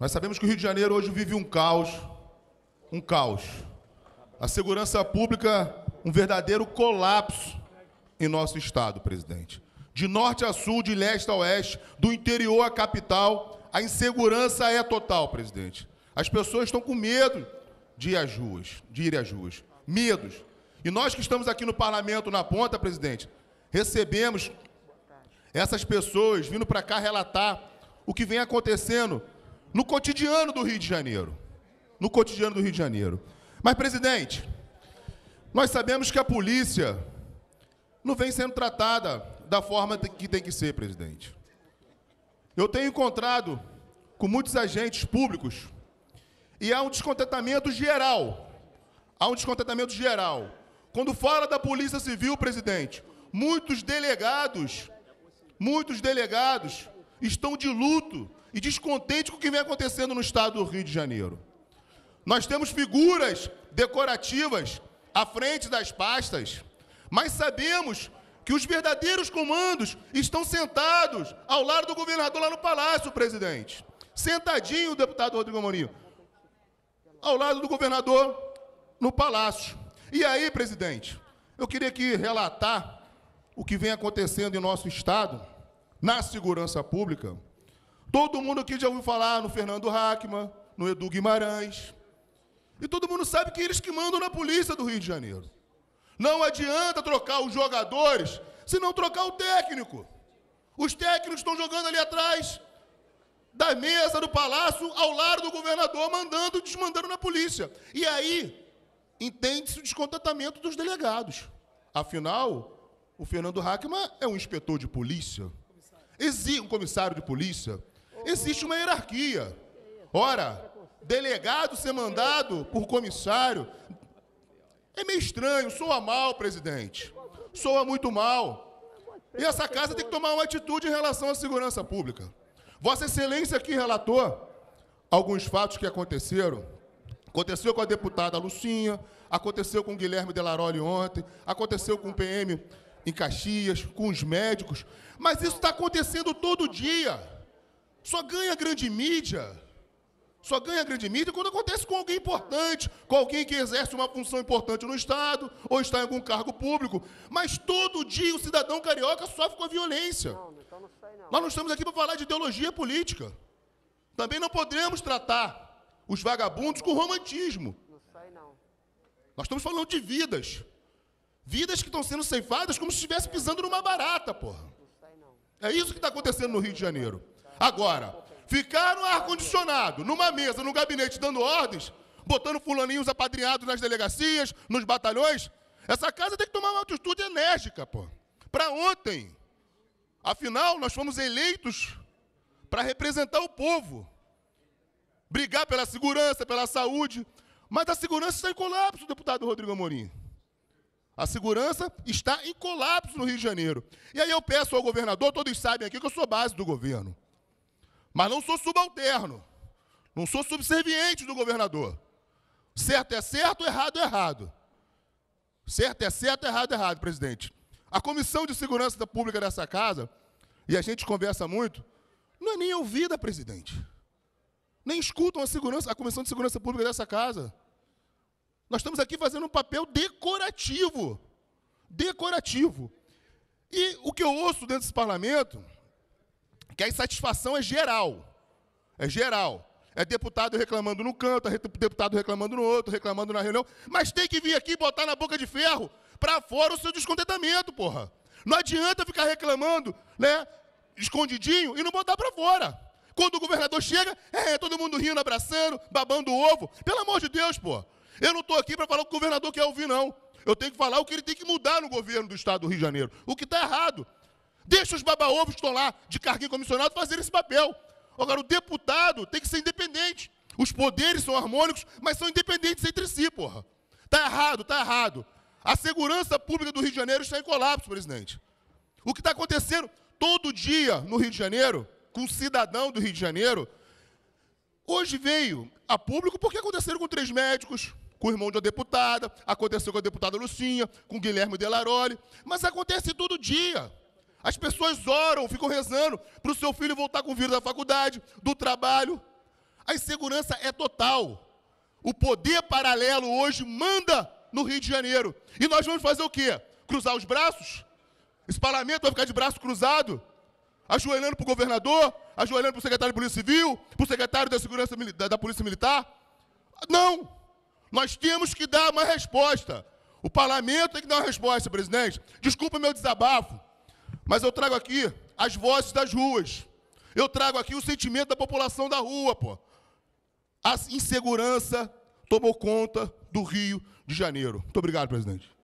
Nós sabemos que o Rio de Janeiro hoje vive um caos, um caos. A segurança pública, um verdadeiro colapso em nosso estado, presidente. De norte a sul, de leste a oeste, do interior à capital, a insegurança é total, presidente. As pessoas estão com medo de ir às ruas, de ir às ruas. Medos. E nós que estamos aqui no parlamento na ponta, presidente, recebemos essas pessoas vindo para cá relatar o que vem acontecendo no cotidiano do Rio de Janeiro. No cotidiano do Rio de Janeiro. Mas, presidente, nós sabemos que a polícia não vem sendo tratada da forma que tem que ser, presidente. Eu tenho encontrado com muitos agentes públicos e há um descontentamento geral. Há um descontentamento geral. Quando fala da Polícia Civil, presidente, muitos delegados, muitos delegados estão de luto e descontentes com o que vem acontecendo no estado do Rio de Janeiro. Nós temos figuras decorativas à frente das pastas, mas sabemos que os verdadeiros comandos estão sentados ao lado do governador lá no Palácio, presidente. Sentadinho o deputado Rodrigo Amorim, ao lado do governador no Palácio. E aí, presidente, eu queria aqui relatar o que vem acontecendo em nosso estado na segurança pública, todo mundo aqui já ouviu falar no Fernando Hackman, no Edu Guimarães. E todo mundo sabe que eles que mandam na polícia do Rio de Janeiro. Não adianta trocar os jogadores se não trocar o técnico. Os técnicos estão jogando ali atrás da mesa do palácio, ao lado do governador, mandando e desmandando na polícia. E aí entende-se o descontentamento dos delegados. Afinal, o Fernando Hackman é um inspetor de polícia. Existe um comissário de polícia, existe uma hierarquia. Ora, delegado ser mandado por comissário é meio estranho, soa mal, presidente. Soa muito mal. E essa casa tem que tomar uma atitude em relação à segurança pública. Vossa Excelência aqui relatou alguns fatos que aconteceram. Aconteceu com a deputada Lucinha, aconteceu com o Guilherme Delaroli ontem, aconteceu com o PM em Caxias, com os médicos, mas isso está acontecendo todo dia. Só ganha grande mídia. Só ganha grande mídia quando acontece com alguém importante, com alguém que exerce uma função importante no Estado ou está em algum cargo público. Mas todo dia o cidadão carioca sofre com a violência. Não, então não estamos não. Nós não estamos aqui para falar de ideologia política. Também não podemos tratar os vagabundos com romantismo. Não sai, não. Nós estamos falando de vidas. Vidas que estão sendo ceifadas como se estivesse pisando numa barata, porra. É isso que está acontecendo no Rio de Janeiro. Agora, ficar no ar-condicionado, numa mesa, no gabinete, dando ordens, botando fulaninhos apadrinhados nas delegacias, nos batalhões, essa casa tem que tomar uma atitude enérgica, pô. Para ontem. Afinal, nós fomos eleitos para representar o povo, brigar pela segurança, pela saúde, mas a segurança está em colapso, deputado Rodrigo Amorim. A segurança está em colapso no Rio de Janeiro. E aí eu peço ao governador, todos sabem aqui que eu sou base do governo. Mas não sou subalterno. Não sou subserviente do governador. Certo é certo, errado é errado. Certo é certo, errado é errado, presidente. A Comissão de Segurança Pública dessa casa, e a gente conversa muito, não é nem ouvida, presidente. Nem escutam a, segurança, a Comissão de Segurança Pública dessa casa. Nós estamos aqui fazendo um papel decorativo. Decorativo. E o que eu ouço dentro desse parlamento é que a insatisfação é geral. É geral. É deputado reclamando no canto, é deputado reclamando no outro, reclamando na reunião. Mas tem que vir aqui e botar na boca de ferro para fora o seu descontentamento, porra. Não adianta ficar reclamando, né? Escondidinho e não botar para fora. Quando o governador chega, é, todo mundo rindo, abraçando, babando o ovo. Pelo amor de Deus, pô. Eu não estou aqui para falar o que o governador quer ouvir, não. Eu tenho que falar o que ele tem que mudar no governo do estado do Rio de Janeiro. O que está errado. Deixa os baba-ovos que estão lá de carguinho comissionado fazer esse papel. Agora, o deputado tem que ser independente. Os poderes são harmônicos, mas são independentes entre si, porra. Está errado, está errado. A segurança pública do Rio de Janeiro está em colapso, presidente. O que está acontecendo todo dia no Rio de Janeiro, com o cidadão do Rio de Janeiro, hoje veio a público porque aconteceram com três médicos, com o irmão de uma deputada, aconteceu com a deputada Lucinha, com Guilherme Delaroli, mas acontece todo dia. As pessoas oram, ficam rezando para o seu filho voltar com o vírus da faculdade, do trabalho. A insegurança é total. O poder paralelo hoje manda no Rio de Janeiro. E nós vamos fazer o quê? Cruzar os braços? Esse parlamento vai ficar de braço cruzado? Ajoelhando para o governador? Ajoelhando para o secretário de Polícia Civil? Para o secretário da Segurança da Polícia Militar? Não! Nós temos que dar uma resposta. O parlamento tem que dar uma resposta, presidente. Desculpa meu desabafo, mas eu trago aqui as vozes das ruas. Eu trago aqui o sentimento da população da rua, pô. A insegurança tomou conta do Rio de Janeiro. Muito obrigado, presidente.